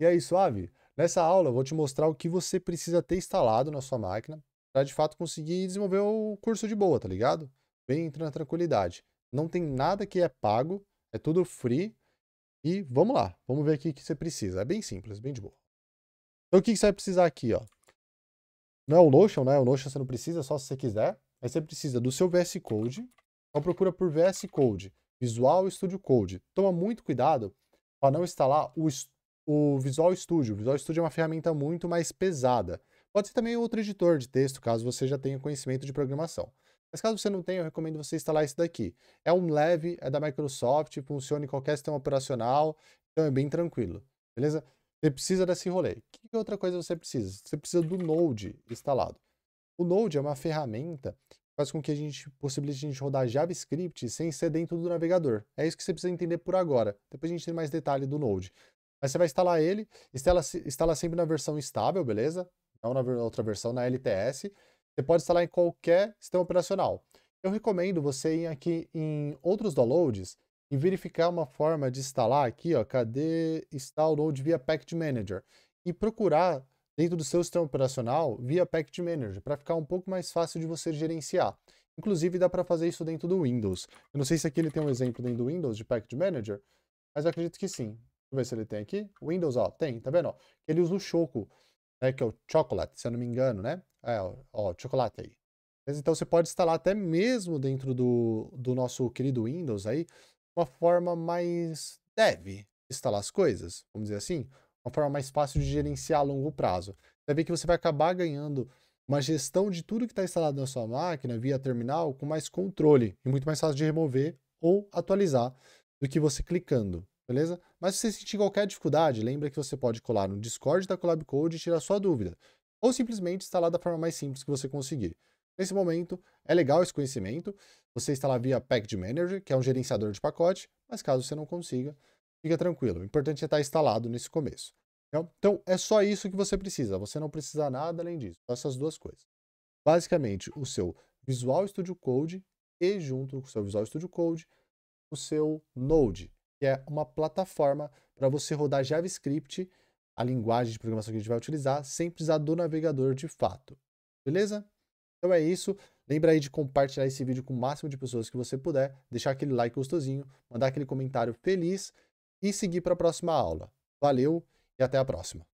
E aí, suave? Nessa aula eu vou te mostrar o que você precisa ter instalado na sua máquina para de fato conseguir desenvolver o curso de boa, tá ligado? Bem na tranquilidade. Não tem nada que é pago, é tudo free. E vamos lá, vamos ver aqui o que você precisa. É bem simples, bem de boa. Então o que você vai precisar aqui, ó? Não é o Notion, né? O Notion você não precisa, só se você quiser. Aí você precisa do seu VS Code. Então procura por VS Code, Visual Studio Code. Toma muito cuidado para não instalar o Studio o Visual Studio. O Visual Studio é uma ferramenta muito mais pesada. Pode ser também outro editor de texto, caso você já tenha conhecimento de programação. Mas caso você não tenha, eu recomendo você instalar esse daqui. É um leve, é da Microsoft, funciona em qualquer sistema operacional, então é bem tranquilo, beleza? Você precisa desse rolê. Que outra coisa você precisa? Você precisa do Node instalado. O Node é uma ferramenta que faz com que a gente possibilite a gente rodar JavaScript sem ser dentro do navegador. É isso que você precisa entender por agora. Depois a gente tem mais detalhe do Node. Mas você vai instalar ele, instala, instala sempre na versão estável, beleza? Não na outra versão, na LTS. Você pode instalar em qualquer sistema operacional. Eu recomendo você ir aqui em outros downloads e verificar uma forma de instalar aqui, ó, cadê download via Package Manager e procurar dentro do seu sistema operacional via Package Manager para ficar um pouco mais fácil de você gerenciar. Inclusive dá para fazer isso dentro do Windows. Eu não sei se aqui ele tem um exemplo dentro do Windows de Package Manager, mas acredito que sim eu ver se ele tem aqui. Windows, ó, tem, tá vendo? Ó, ele usa o choco, né, que é o chocolate, se eu não me engano, né? É, ó, ó chocolate aí. Mas, então você pode instalar até mesmo dentro do, do nosso querido Windows aí, uma forma mais deve instalar as coisas, vamos dizer assim, uma forma mais fácil de gerenciar a longo prazo. Você vê que você vai acabar ganhando uma gestão de tudo que está instalado na sua máquina via terminal com mais controle e muito mais fácil de remover ou atualizar do que você clicando beleza? Mas se você sentir qualquer dificuldade, lembra que você pode colar no Discord da Collab Code e tirar sua dúvida, ou simplesmente instalar da forma mais simples que você conseguir. Nesse momento, é legal esse conhecimento, você instalar via Package Manager, que é um gerenciador de pacote, mas caso você não consiga, fica tranquilo, o importante é estar instalado nesse começo. Tá então, é só isso que você precisa, você não precisa nada além disso, só essas duas coisas. Basicamente, o seu Visual Studio Code e junto com o seu Visual Studio Code, o seu Node, que é uma plataforma para você rodar JavaScript, a linguagem de programação que a gente vai utilizar, sem precisar do navegador de fato. Beleza? Então é isso. Lembra aí de compartilhar esse vídeo com o máximo de pessoas que você puder, deixar aquele like gostosinho, mandar aquele comentário feliz e seguir para a próxima aula. Valeu e até a próxima.